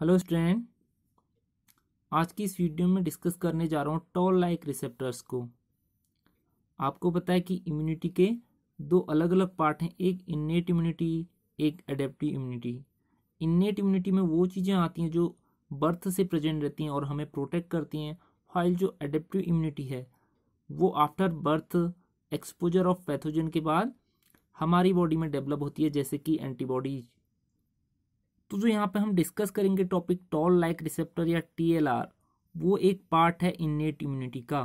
hello student आज की इस वीडियो में डिस्कस करने जा रहा हूँ टॉल लाइक रिसेप्टर्स को आपको पता है कि इम्यूनिटी के दो अलग अलग पार्ट हैं एक इन्नेट इम्यूनिटी एक एडेप्टिव इम्यूनिटी इन्नेट इम्यूनिटी में वो चीज़ें आती हैं जो बर्थ से प्रेजेंट रहती हैं और हमें प्रोटेक्ट करती हैं फाइल जो एडेप्टिव इम्यूनिटी है वो after birth exposure of pathogen के बाद हमारी बॉडी में डेवलप होती है जैसे कि एंटीबॉडीज तो जो यहाँ पे हम डिस्कस करेंगे टॉपिक टॉल लाइक रिसेप्टर या टीएलआर वो एक पार्ट है इन्नेट इम्यूनिटी का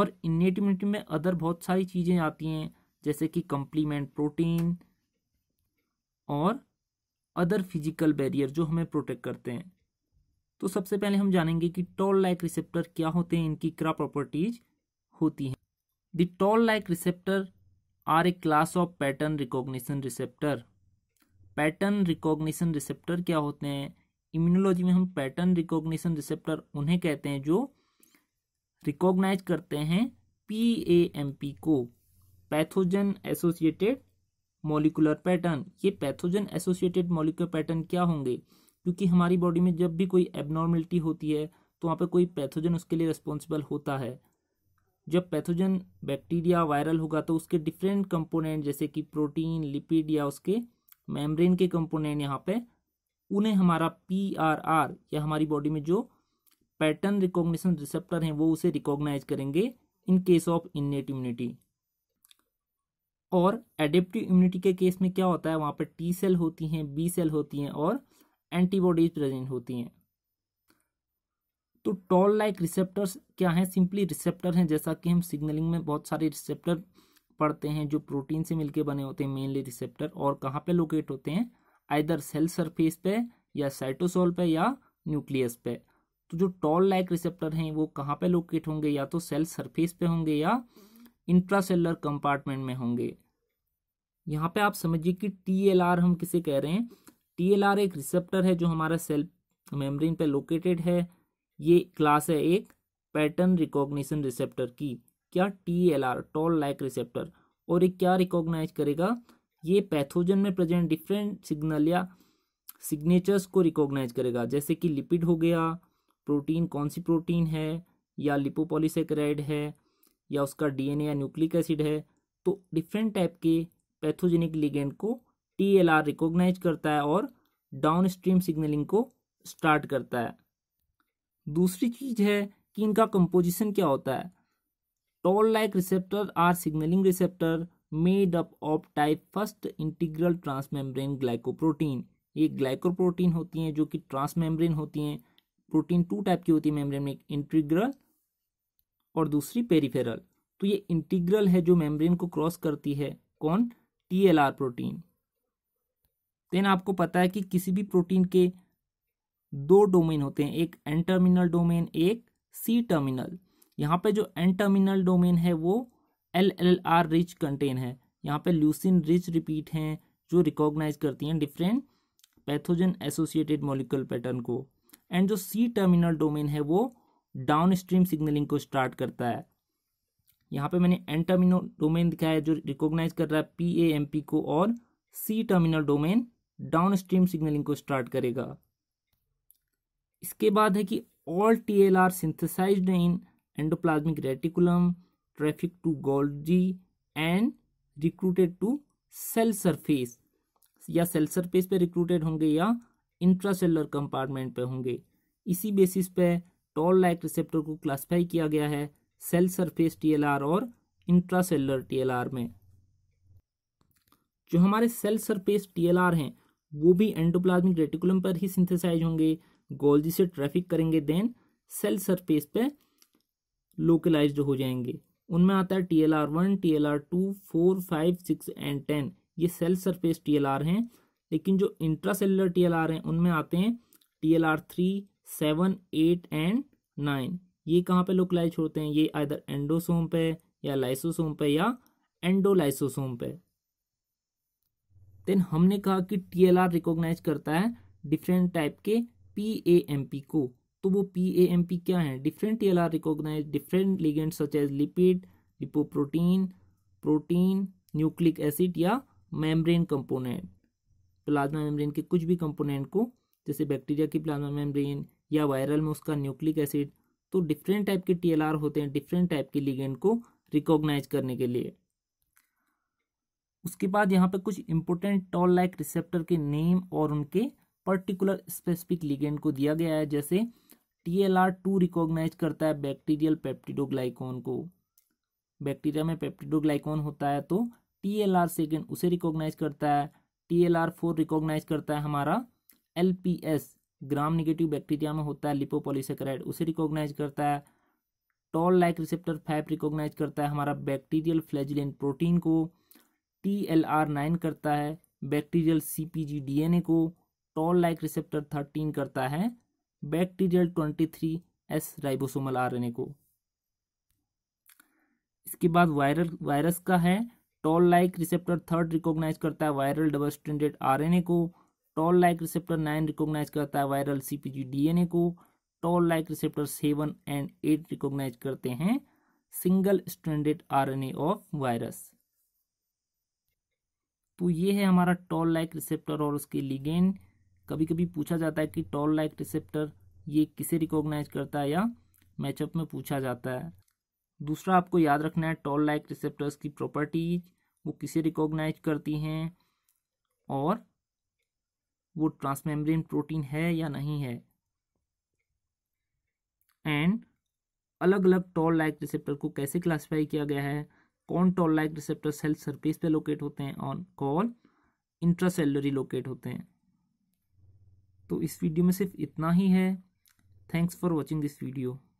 और इन्नेट इम्यूनिटी में अदर बहुत सारी चीज़ें आती हैं जैसे कि कम्प्लीमेंट प्रोटीन और अदर फिजिकल बैरियर जो हमें प्रोटेक्ट करते हैं तो सबसे पहले हम जानेंगे कि टॉल लाइक रिसेप्टर क्या होते हैं इनकी क्या प्रॉपर्टीज होती हैं the Toll like receptor are a class of pattern recognition receptor pattern recognition receptor क्या होते हैं इम्यूनोलॉजी में हम पैटर्न रिकॉग्निशन रिसेप्टर उन्हें कहते हैं जो रिकॉग्नाइज करते हैं पी ए एम पी को पैथोजन एसोसिएटेड मोलिकुलर पैटर्न ये पैथोजन एसोसिएटेड मोलिकुलर पैटर्न क्या होंगे क्योंकि हमारी बॉडी में जब भी कोई एबनॉर्मलिटी होती है तो वहाँ पे कोई पैथोजन उसके लिए रिस्पॉन्सिबल होता है जब पैथोजन बैक्टीरिया वायरल होगा तो उसके डिफरेंट कंपोनेंट जैसे कि प्रोटीन लिपिड या उसके मेम्ब्रेन के कंपोनेंट यहाँ पे उन्हें हमारा पी आर आर या हमारी बॉडी में जो पैटर्न रिकॉग्निशन रिसेप्टर हैं वो उसे रिकॉग्नाइज करेंगे in case of innate immunity और एडेप्टिव इम्यूनिटी के केस में क्या होता है वहाँ पर टी सेल होती हैं बी सेल होती हैं और एंटीबॉडीज प्रेजेंट होती हैं तो टॉल लाइक रिसेप्टर्स क्या हैं सिंपली रिसेप्टर हैं जैसा कि हम सिग्नलिंग में बहुत सारे रिसेप्टर पड़ते हैं जो प्रोटीन से मिलकर बने होते हैं मेनली रिसेप्टर और कहाँ पे लोकेट होते हैं आइदर सेल सरफेस पे या साइटोसोल पे या न्यूक्लियस पे तो जो टॉल लाइक रिसेप्टर हैं वो कहाँ पे लोकेट होंगे या तो सेल सरफेस पे होंगे या इंट्रासेलर कंपार्टमेंट में होंगे यहाँ पे आप समझिए कि टी हम किसे कह रहे हैं टी एक रिसेप्टर है जो हमारा सेल मेम्ब्रेन पे लोकेटेड है ये क्लास है एक पैटर्न रिकॉग्निशन रिसेप्टर की क्या T L R Toll like receptor और ये क्या रिकॉग्नाइज करेगा ये पैथोजन में प्रेजेंट डिफरेंट सिग्नल या सिग्नेचर्स को रिकॉग्नाइज करेगा जैसे कि लिपिड हो गया प्रोटीन कौन सी प्रोटीन है या लिपोपोलीसेक्राइड है या उसका डीएनए या न्यूक्लिक एसिड है तो डिफरेंट टाइप के पैथोजेनिक लिगेंड को टी एल आर रिकॉग्नाइज करता है और डाउन स्ट्रीम सिग्नलिंग को स्टार्ट करता है दूसरी चीज़ है कि इनका कंपोजिशन क्या होता है Toll like receptor are signalling receptor made up of type first integral transmembrane glycoprotein ये ग्लाइकोप्रोटीन होती हैं जो कि ट्रांसमेम्ब्रेन होती हैं प्रोटीन टू टाइप की होती है मेम्ब्रेन में इंटीग्रल और दूसरी पेरीफेरल तो ये इंटीग्रल है जो मेम्ब्रेन को क्रॉस करती है कौन आर प्रोटीन देन आपको पता है कि किसी भी प्रोटीन के दो डोमेन होते हैं एक एन टर्मिनल डोमेन एक सी टर्मिनल यहाँ पे जो एन टर्मिनल डोमेन है वो L L R rich content है यहाँ पे ल्यूसिन रिच रिपीट हैं जो रिकॉग्नाइज करती हैं different pathogen associated molecule pattern को एंड जो सी टर्मिनल डोमेन है वो डाउन स्ट्रीम सिग्नलिंग को स्टार्ट करता है यहाँ पे मैंने एन टर्मिनल डोमेन दिखाया है जो रिकॉग्नाइज कर रहा है पी ए एम पी को और C terminal domain downstream signalling को स्टार्ट करेगा इसके बाद है कि all T L R synthesised in endoplasmic reticulum, traffic to Golgi and recruited to cell surface या सेल सरफेस पे रिक्रूटेड होंगे या सेलर कंपार्टमेंट पे होंगे इसी बेसिस पे टॉल लाइक रिसेप्टर को क्लासिफाई किया गया है सेल सरफेस टीएलआर और इंट्रासेलर टीएलआर में जो हमारे सेल सरफेस टीएलआर हैं वो भी एंडोप्लाज्मिक रेटिकुलम पर ही सिंथेसाइज होंगे गोल्जी से ट्रैफिक करेंगे देन सेल सरफेस पे लोकलाइज्ड हो जाएंगे उनमें आता है T L R one T L R two four five six and ten ये cell surface T L R हैं लेकिन जो intracellular T L R हैं उनमें आते हैं T L R three seven eight and nine ये कहाँ पे लोकलाइज होते हैं ये आदर एंडोसोम पे या लाइसोसोम पे या एंडोलाइसोसोम पे देन हमने कहा कि टी एल आर रिकोगनाइज करता है डिफरेंट टाइप के पी ए एम पी को तो वो पी ए एम पी क्या है different T L R recognise different ligand such as lipid lipoprotein protein nucleic acid या मेम्ब्रेन कंपोनेंट प्लाज्मा मेम्ब्रेन के कुछ भी कंपोनेंट को जैसे बैक्टीरिया की प्लाज्मा मेम्ब्रेन या वायरल में उसका न्यूक्लिक एसिड तो डिफरेंट टाइप के टी होते हैं डिफरेंट टाइप के लिगेंट को रिकॉग्नाइज करने के लिए उसके बाद यहाँ पे कुछ इंपोर्टेंट टॉल लाइक रिसेप्टर के नेम और उनके पर्टिकुलर स्पेसिफिक लिगेंड को दिया गया है जैसे T L R two recognise करता है बैक्टीरियल पेप्टिडोग्लाइकॉन को बैक्टीरिया में पेप्टिडोग्लाइकॉन होता है तो टी एल आर सेकेंड उसे रिकॉग्नाइज करता है T L R four recognise करता है हमारा L P S gram negative bacteria में होता है लिपोपोलीसेक्राइड उसे रिकॉग्नाइज करता है Toll like receptor five recognise करता है हमारा बैक्टीरियल फ्लैजिलिन प्रोटीन को टी एल आर नाइन करता है bacterial C P G D N A को टॉल लाइक रिसेप्टर थर्टीन करता है bacterial twenty three S ribosomal RNA को इसके बाद वायरल वायरस का है Toll like receptor third recognise करता है वायरल डबल एन आरएनए को Toll like receptor nine recognise करता है वायरल सीपीजी डीएनए को Toll like receptor seven and eight recognise करते हैं single standard RNA of virus तो ये है हमारा टॉल लाइक रिसेप्टर और उसके लिगेंड कभी कभी पूछा जाता है कि टॉल लाइक रिसेप्टर ये किसे रिकॉग्नाइज करता है या मैचअप में पूछा जाता है दूसरा आपको याद रखना है टॉल लाइक रिसेप्टर्स की प्रॉपर्टीज वो किसे रिकॉग्नाइज करती हैं और वो ट्रांसमेम्ब्रेन प्रोटीन है या नहीं है एंड अलग अलग टॉल लाइक रिसेप्टर को कैसे क्लासिफाई किया गया है कौन Toll like receptor cell surface पे लोकेट होते हैं और कौन इंट्रासेलुलरी लोकेट होते हैं तो इस वीडियो में सिर्फ इतना ही है thanks for watching this video